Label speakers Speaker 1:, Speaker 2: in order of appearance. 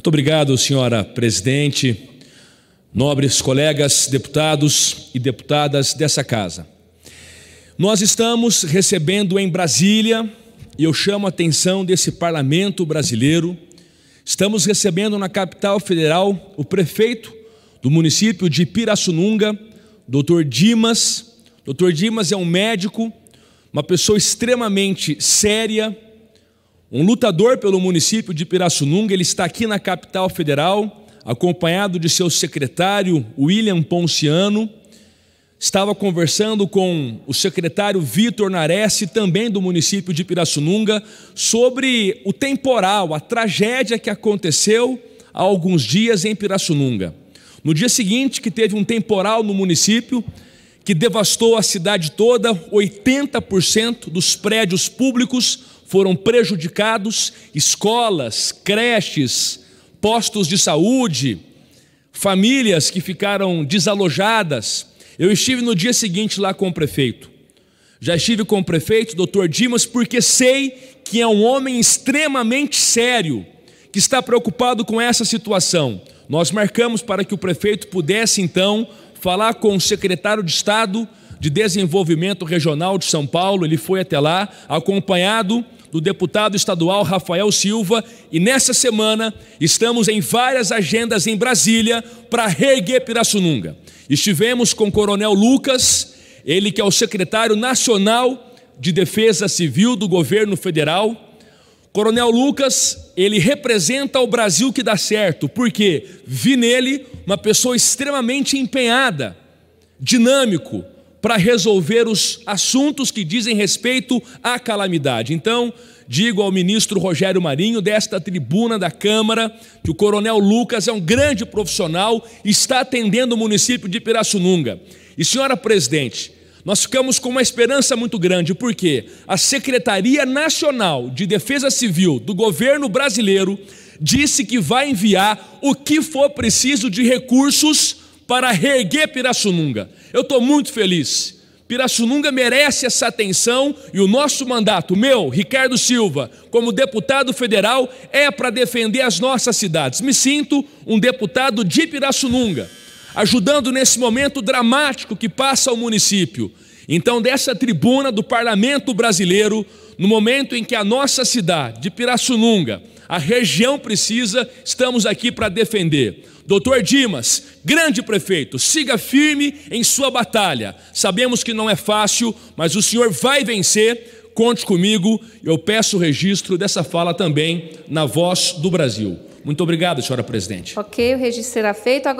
Speaker 1: Muito obrigado, senhora presidente, nobres colegas, deputados e deputadas dessa casa. Nós estamos recebendo em Brasília, e eu chamo a atenção desse parlamento brasileiro, estamos recebendo na capital federal o prefeito do município de Pirassununga, doutor Dimas. Doutor Dimas é um médico, uma pessoa extremamente séria, um lutador pelo município de Pirassununga, ele está aqui na capital federal, acompanhado de seu secretário William Ponciano. Estava conversando com o secretário Vitor Nares, também do município de Pirassununga, sobre o temporal, a tragédia que aconteceu há alguns dias em Pirassununga. No dia seguinte, que teve um temporal no município, que devastou a cidade toda, 80% dos prédios públicos foram prejudicados escolas, creches, postos de saúde, famílias que ficaram desalojadas. Eu estive no dia seguinte lá com o prefeito. Já estive com o prefeito, doutor Dimas, porque sei que é um homem extremamente sério, que está preocupado com essa situação. Nós marcamos para que o prefeito pudesse, então, falar com o secretário de Estado de Desenvolvimento Regional de São Paulo. Ele foi até lá, acompanhado do deputado estadual Rafael Silva e nessa semana estamos em várias agendas em Brasília para reerguer Pirassununga. Estivemos com o Coronel Lucas, ele que é o secretário nacional de Defesa Civil do governo federal. Coronel Lucas, ele representa o Brasil que dá certo, porque vi nele uma pessoa extremamente empenhada, dinâmico, para resolver os assuntos que dizem respeito à calamidade. Então, digo ao ministro Rogério Marinho, desta tribuna da Câmara, que o coronel Lucas é um grande profissional e está atendendo o município de Pirassununga. E, senhora presidente, nós ficamos com uma esperança muito grande, porque a Secretaria Nacional de Defesa Civil do governo brasileiro disse que vai enviar o que for preciso de recursos para reerguer Pirassununga. Eu estou muito feliz. Pirassununga merece essa atenção e o nosso mandato, meu, Ricardo Silva, como deputado federal, é para defender as nossas cidades. Me sinto um deputado de Pirassununga, ajudando nesse momento dramático que passa o município. Então, dessa tribuna do parlamento brasileiro, no momento em que a nossa cidade de Pirassununga a região precisa, estamos aqui para defender. Doutor Dimas, grande prefeito, siga firme em sua batalha. Sabemos que não é fácil, mas o senhor vai vencer. Conte comigo. Eu peço o registro dessa fala também na Voz do Brasil. Muito obrigado, senhora presidente. Ok, o registro será feito. Agora...